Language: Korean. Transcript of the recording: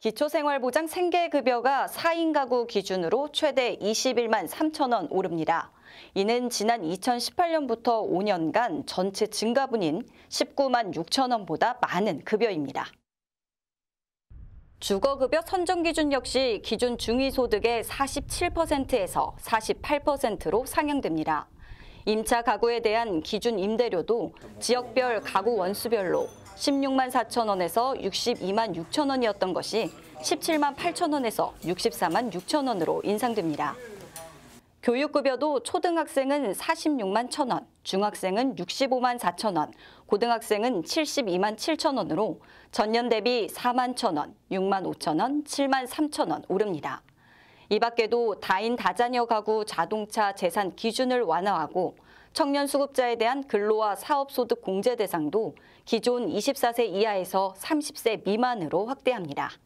기초생활보장 생계급여가 4인 가구 기준으로 최대 21만 3천 원 오릅니다. 이는 지난 2018년부터 5년간 전체 증가분인 19만 6천 원보다 많은 급여입니다. 주거급여 선정 기준 역시 기준 중위소득의 47%에서 48%로 상향됩니다. 임차 가구에 대한 기준 임대료도 지역별 가구 원수별로 16만 4천 원에서 62만 6천 원이었던 것이 17만 8천 원에서 64만 6천 원으로 인상됩니다. 교육급여도 초등학생은 46만 1천 원, 중학생은 65만 4천 원, 고등학생은 72만 7천 원으로 전년 대비 4만 1천 원, 6만 5천 원, 7만 3천 원 오릅니다. 이 밖에도 다인 다자녀 가구 자동차 재산 기준을 완화하고 청년 수급자에 대한 근로와 사업소득 공제 대상도 기존 24세 이하에서 30세 미만으로 확대합니다.